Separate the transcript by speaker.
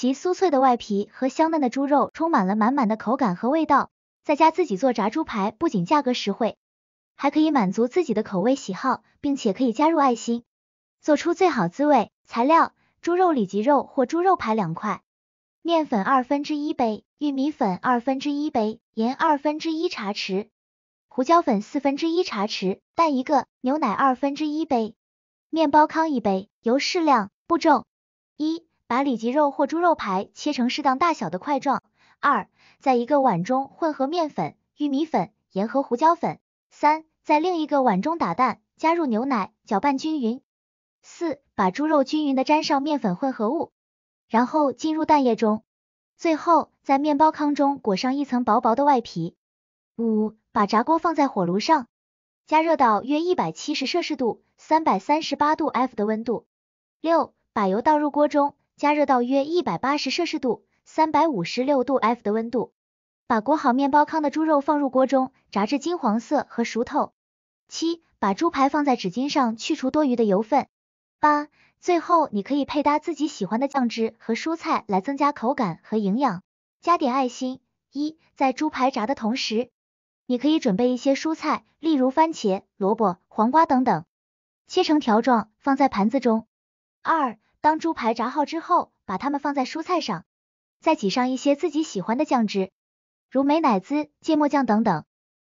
Speaker 1: 其酥脆的外皮和香嫩的猪肉充满了满满的口感和味道，在家自己做炸猪排不仅价格实惠，还可以满足自己的口味喜好，并且可以加入爱心，做出最好滋味。材料：猪肉里脊肉或猪肉排两块，面粉二分之一杯，玉米粉二分之一杯，盐二分之一茶匙，胡椒粉四分之一茶匙，蛋一个，牛奶二分之一杯，面包糠一杯，油适量。步骤：一。把里脊肉或猪肉排切成适当大小的块状。二，在一个碗中混合面粉、玉米粉、盐和胡椒粉。三，在另一个碗中打蛋，加入牛奶，搅拌均匀。四，把猪肉均匀的沾上面粉混合物，然后浸入蛋液中，最后在面包糠中裹上一层薄薄的外皮。五，把炸锅放在火炉上，加热到约一百七十摄氏度（三百三十八度 F） 的温度。六，把油倒入锅中。加热到约一百八十摄氏度，三百五十六度 F 的温度，把裹好面包糠的猪肉放入锅中，炸至金黄色和熟透。七，把猪排放在纸巾上去除多余的油分。八，最后你可以配搭自己喜欢的酱汁和蔬菜来增加口感和营养。加点爱心。一，在猪排炸的同时，你可以准备一些蔬菜，例如番茄、萝卜、黄瓜等等，切成条状放在盘子中。二。当猪排炸好之后，把它们放在蔬菜上，再挤上一些自己喜欢的酱汁，如美乃滋、芥末酱等等。